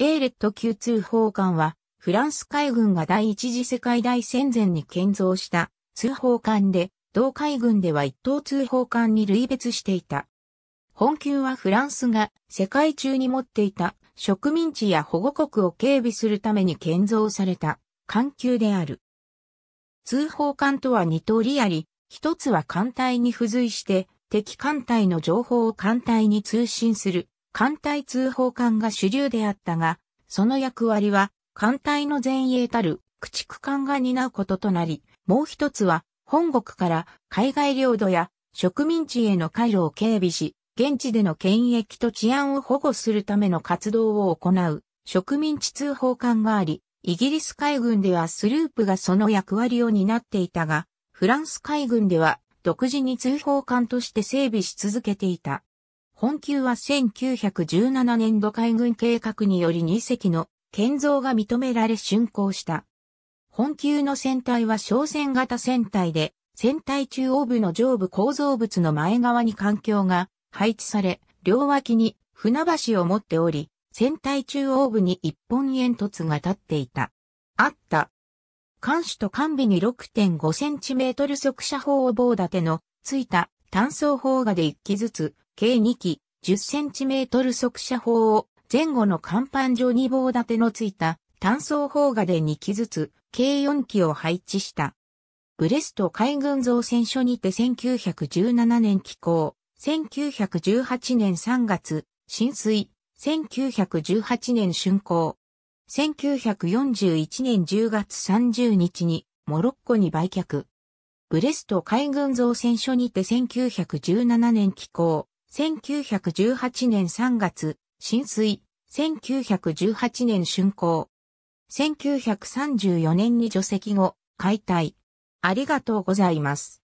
エーレット級通報艦は、フランス海軍が第一次世界大戦前に建造した通報艦で、同海軍では一等通報艦に類別していた。本級はフランスが世界中に持っていた植民地や保護国を警備するために建造された艦級である。通報艦とは二通りあり、一つは艦隊に付随して敵艦隊の情報を艦隊に通信する艦隊通報艦が主流であったが、その役割は艦隊の前衛たる駆逐艦が担うこととなり、もう一つは本国から海外領土や植民地への回路を警備し、現地での権益と治安を保護するための活動を行う植民地通報艦があり、イギリス海軍ではスループがその役割を担っていたが、フランス海軍では独自に通報艦として整備し続けていた。本級は1917年度海軍計画により2隻の建造が認められ竣工した。本級の船体は小船型船体で、船体中央部の上部構造物の前側に環境が配置され、両脇に船橋を持っており、船体中央部に一本煙突が立っていた。あった。艦首と艦尾に6.5センチメートル速射砲を棒立てのついた単走砲画で1機ずつ、計2機、10cm 速射砲を前後の甲板上に棒立てのついた単装砲画で2機ずつ、計4機を配置した。ブレスト海軍造船所にて1917年寄港、1918年3月、浸水、1918年竣工。1941年10月30日にモロッコに売却。ブレスト海軍造船所にて1917年寄港、1918年3月、浸水、1918年竣工。1934年に除籍後、解体。ありがとうございます。